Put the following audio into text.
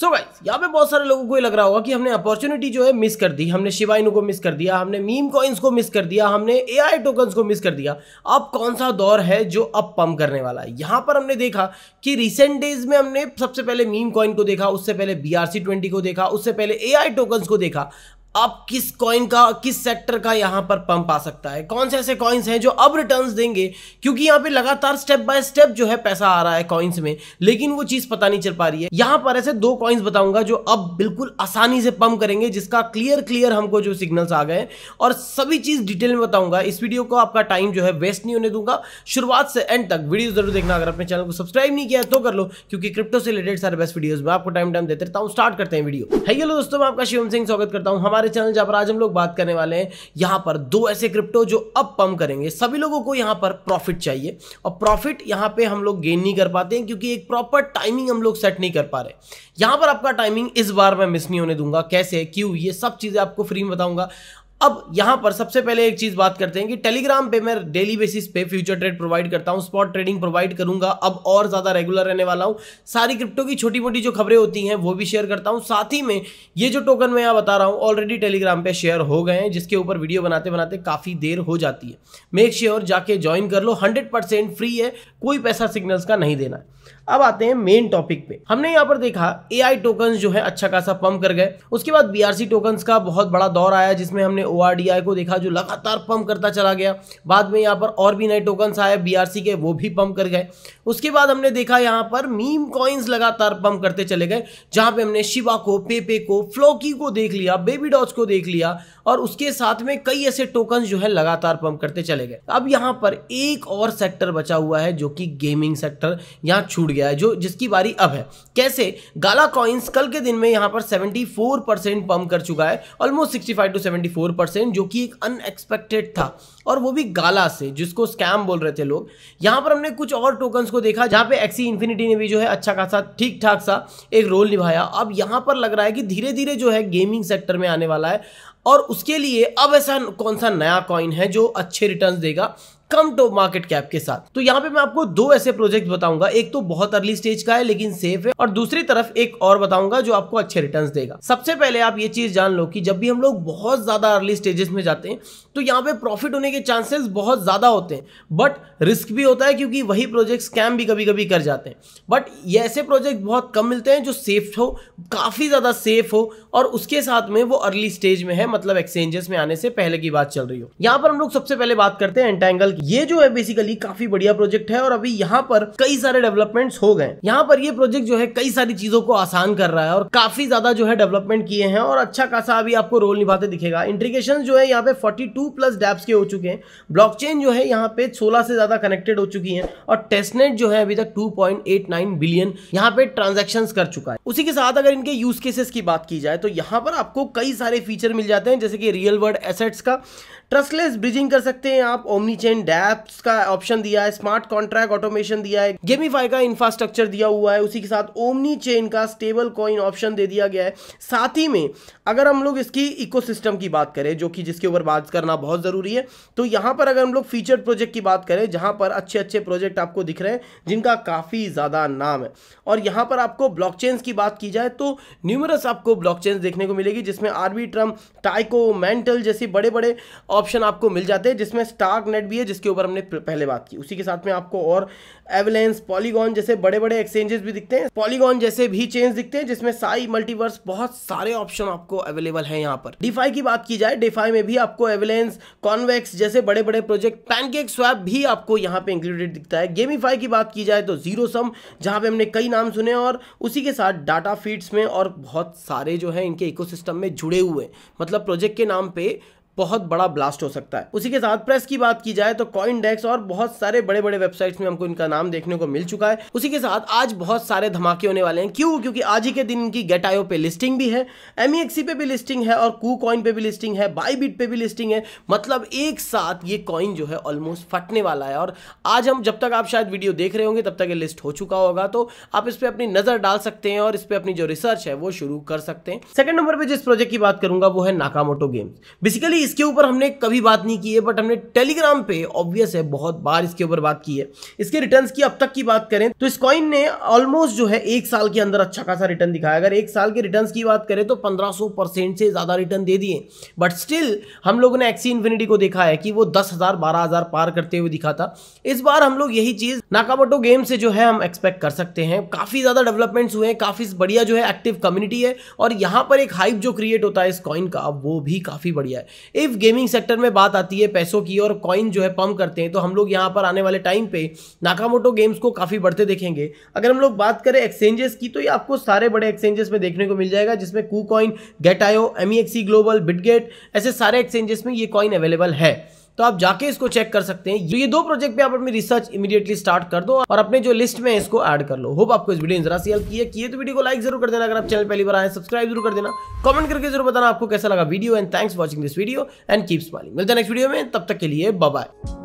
सो so guys यहाँ पे बहुत सारे लोगों को ये लग रहा होगा कि हमने अपॉर्चुनिटी जो है मिस कर दी हमने शिवाइनू को मिस कर दिया हमने मीम कॉइन्स को मिस कर दिया हमने एआई टोकन्स को मिस कर दिया अब कौन सा दौर है जो अब पम्प करने वाला है यहाँ पर हमने देखा कि रिसेंट डेज में हमने सबसे पहले मीम कॉइन को देखा उससे पहले बी को देखा उससे पहले ए आई को देखा अब किस कॉइन का किस सेक्टर का यहां पर पंप आ सकता है कौन से ऐसे कॉइन्स हैं जो अब रिटर्न्स देंगे क्योंकि यहां पे लगातार स्टेप बाय स्टेप जो है पैसा आ रहा है कॉइन्स में लेकिन वो चीज़ पता नहीं चल पा रही है यहां पर ऐसे दो कॉइन्स बताऊंगा जो अब बिल्कुल आसानी से पंप करेंगे जिसका क्लियर क्लियर हमको जो सिग्नल्स आ गए और सभी चीज़ डिटेल में बताऊंगा इस वीडियो को आपका टाइम जो है वेस्ट नहीं होने दूंगा शुरुआत से एंड तक वीडियो जरूर देखना अगर अपने चैनल को सब्सक्राइब नहीं किया तो कर लो क्योंकि क्रिप्टो से रिलेटेड सारे बेस्ट वीडियो में आपको टाइम टाइम देते रहता हूँ स्टार्ट करते हैं वीडियो है दोस्तों मैं आपका शिवम सिंह स्वागत करता हूँ हमारे हमारे चैनल जहाँ पर आज हम लोग बात करने वाले हैं यहाँ पर दो ऐसे क्रिप्टो जो अब पम्प करेंगे सभी लोगों को यहाँ पर प्रॉफिट चाहिए और प्रॉफिट यहाँ पे हम लोग गेन नहीं कर पाते हैं क्योंकि एक प्रॉपर टाइमिंग हम लोग सेट नहीं कर पा रहे यहाँ पर आपका टाइमिंग इस बार मैं मिस नहीं होने दूंगा कैसे क्यों ये सब चीज़ें आपको फ्री में बताऊंगा अब यहां पर सबसे पहले एक चीज बात करते हैं कि टेलीग्राम पे मैं डेली बेसिस पे फ्यूचर ट्रेड प्रोवाइड करता हूं स्पॉट ट्रेडिंग प्रोवाइड करूंगा अब और ज्यादा रेगुलर रहने वाला हूं सारी क्रिप्टो की छोटी मोटी जो खबरें होती हैं वो भी शेयर करता हूं साथ ही में ये जो टोकन मैं यहां बता रहा हूं ऑलरेडी टेलीग्राम पर शेयर हो गए हैं जिसके ऊपर वीडियो बनाते बनाते काफी देर हो जाती है मेक श्योर जाके ज्वाइन कर लो हंड्रेड फ्री है कोई पैसा सिग्नल्स का नहीं देना है अब आते हैं मेन टॉपिक पे हमने यहाँ पर देखा ए आई टोकन जो है अच्छा खासा पंप कर गए उसके बाद बी आर सी टोकन का बहुत बड़ा दौर आया जिसमें हमने ओ आर डी आई को देखा जो लगातार पंप करता चला गया बाद में यहाँ पर और भी नए टोकन्स आए बी आर सी के वो भी पंप कर गए उसके बाद हमने देखा यहाँ पर मीम कॉइन्स लगातार पंप करते चले गए जहाँ पे हमने शिवा को पेपे को फ्लोकी को देख लिया बेबी डॉच को देख लिया और उसके साथ में कई ऐसे टोकन जो है लगातार पंप करते चले गए अब यहाँ पर एक और सेक्टर बचा हुआ है जो कि गेमिंग सेक्टर यहाँ छूट गया गया है जो जिसकी बारी अब है कैसे गाला कॉइंस कल के दिन में यहाँ पर 74 परसेंट पम्प कर चुका है ऑलमोस्ट 65 टू 74 परसेंट जो कि एक अनएक्सपेक्टेड था और वो भी गाला से जिसको स्कैम बोल रहे थे लोग यहाँ पर हमने कुछ और टोकन्स को देखा जहाँ पे एक्सी इन्फिनिटी e ने भी जो है अच्छा खासा ठीक ठाक सा एक रोल निभाया अब यहाँ पर लग रहा है कि धीरे धीरे जो है गेमिंग सेक्टर में आने वाला है और उसके लिए अब ऐसा कौन सा नया कॉइन है जो अच्छे रिटर्न्स देगा कम टॉप मार्केट कैप के साथ तो यहाँ पे मैं आपको दो ऐसे प्रोजेक्ट बताऊंगा एक तो बहुत अर्ली स्टेज का है लेकिन सेफ है और दूसरी तरफ एक और बताऊंगा जो आपको अच्छे रिटर्न देगा सबसे पहले आप ये चीज जान लो कि जब भी हम लोग बहुत ज्यादा अर्ली स्टेजेस में जाते हैं तो यहाँ पे प्रॉफिट होने के चांसेस बहुत ज्यादा होते हैं बट रिस्क भी होता है क्योंकि वही प्रोजेक्ट स्कैम भी कभी कभी कर जाते हैं बट ये ऐसे प्रोजेक्ट बहुत कम मिलते हैं जो सेफ हो काफी ज्यादा सेफ हो और उसके साथ में वो अर्ली स्टेज में है मतलब एक्सचेंजेस में आने से पहले की बात चल रही हो यहाँ पर हम लोग सबसे पहले बात करते हैं एंटेंगल ये जो है बेसिकली काफी बढ़िया प्रोजेक्ट है और अभी यहाँ पर कई सारे डेवलपमेंट्स हो गए यहाँ पर ये प्रोजेक्ट जो है कई सारी चीजों को आसान कर रहा है और काफी ज्यादा जो है डेवलपमेंट किए हैं और अच्छा खासा अभी आपको रोल निभाते दिखेगा इंट्रीगेशन जो है यहाँ पे फोर्टी प्लस डेप्स के हो चुके हैं ब्लॉक जो है यहाँ पे सोलह से ज्यादा कनेक्टेड हो चुकी है और टेस्टनेट जो है अभी तक टू बिलियन यहाँ पे ट्रांजेक्शन कर चुका है उसी के साथ अगर इनके यूज केसेस की बात की जाए तो यहाँ पर आपको कई सारे फीचर मिल जाते हैं जैसे कि रियल वर्ल्ड एसेट्स का ट्रस्टलेस ब्रिजिंग कर सकते हैं आप ओमनी चेन डैप्स का ऑप्शन दिया है स्मार्ट कॉन्ट्रैक्ट ऑटोमेशन दिया है गेमीफाई का इंफ्रास्ट्रक्चर दिया हुआ है उसी के साथ ओमनी चेन का स्टेबल कॉइन ऑप्शन दे दिया गया है साथ ही में अगर हम लोग इसकी इकोसिस्टम की बात करें जो कि जिसके ऊपर बात करना बहुत ज़रूरी है तो यहां पर अगर हम लोग फीचर प्रोजेक्ट की बात करें जहां पर अच्छे अच्छे प्रोजेक्ट आपको दिख रहे हैं जिनका काफ़ी ज़्यादा नाम है और यहां पर आपको ब्लॉक की बात की जाए तो न्यूमरस आपको ब्लॉक देखने को मिलेगी जिसमें आरबी ट्रम टाइको मेंटल जैसे बड़े बड़े और ऑप्शन आपको मिल जाते हैं जिसमें स्टार्क नेट भी है जिसके ऊपर हमने पहले बात की उसी के साथ में आपको और एवलेंस पॉलीगॉन जैसे बड़े बड़े एक्सचेंजेस भी दिखते हैं पॉलीगॉन जैसे भी चेंज दिखते हैं जिसमें साई मल्टीवर्स बहुत सारे ऑप्शन आपको अवेलेबल है यहाँ पर डिफाई की बात की जाए डिफाई में भी आपको एवलेंस कॉन्वेक्स जैसे बड़े बड़े प्रोजेक्ट पैनकेक स्वैप भी आपको यहाँ पे इंक्लूडेड दिखता है गेमीफाई की बात की जाए तो जीरो सम जहाँ पे हमने कई नाम सुने और उसी के साथ डाटा फीड्स में और बहुत सारे जो है इनके इकोसिस्टम में जुड़े हुए मतलब प्रोजेक्ट के नाम पे बहुत बड़ा ब्लास्ट हो सकता है उसी के साथ प्रेस की बात की जाए तो कॉइन डेक्स और बहुत सारे बड़े बड़े वेबसाइट्स में हमको इनका नाम देखने को मिल चुका है उसी के साथ आज बहुत सारे धमाके होने वाले हैं क्यों क्योंकि आज ही के दिन इनकी गेट आयो पे लिस्टिंग भी है एम e पे भी लिस्टिंग है और कू कॉइन पे भी लिस्टिंग है बाई पे भी लिस्टिंग है मतलब एक साथ ये कॉइन जो है ऑलमोस्ट फटने वाला है और आज हम जब तक आप शायद वीडियो देख रहे होंगे तब तक ये लिस्ट हो चुका होगा तो आप इस पर अपनी नजर डाल सकते हैं और इस पर अपनी जो रिसर्च है वो शुरू कर सकते हैं सेकंड नंबर पर जिस प्रोजेक्ट की बात करूंगा वो है नाकामोटो गेम्स बेसिकली इसके ऊपर हमने कभी बात नहीं की है बट हमने टेलीग्राम पे ऑब्वियस है बहुत बार इसके ऊपर बात की है इसके रिटर्न की अब तक की बात करें तो इस कॉइन ने ऑलमोस्ट जो है एक साल के अंदर अच्छा खासा रिटर्न दिखाया अगर एक साल के रिटर्न की बात करें तो पंद्रह से ज़्यादा रिटर्न दे दिए बट स्टिल हम लोगों ने एक्सी इन्फिनिटी को देखा है कि वो दस हज़ार बारह हज़ार पार करते हुए दिखा था इस बार हम लोग यही चीज़ नाकाबोटो गेम से जो है हम एक्सपेक्ट कर सकते हैं काफ़ी ज़्यादा डेवलपमेंट्स हुए हैं काफ़ी बढ़िया जो है एक्टिव कम्युनिटी है और यहां पर एक हाइप जो क्रिएट होता है इस कॉइन का वो भी काफ़ी बढ़िया है इफ गेमिंग सेक्टर में बात आती है पैसों की और कॉइन जो है पम्प करते हैं तो हम लोग यहाँ पर आने वाले टाइम पे नाकामोटो गेम्स को काफ़ी बढ़ते देखेंगे अगर हम लोग बात करें एक्सचेंजेस की तो ये आपको सारे बड़े एक्सचेंजेस में देखने को मिल जाएगा जिसमें KuCoin Gate io M global Bitget ऐसे सारे एक्सचेंजेस में ये कॉइन अवेलेबल है तो आप जाके इसको चेक कर सकते हैं ये दो प्रोजेक्ट पे आप अपनी रिसर्च इमीडिएटली स्टार्ट कर दो और अपने जो लिस्ट में इसको ऐड कर लो होप आपको इस वीडियो जरा सी हेल्प की किए तो वीडियो को लाइक जरूर कर देना अगर आप चैनल पहली बार आए सब्सक्राइब जरूर कर देना कमेंट करके जरूर बताना आपको कैसा लगा video and thanks watching this video and keeps smiling मिलते नेक्स्ट वीडियो में तब तक के लिए बाय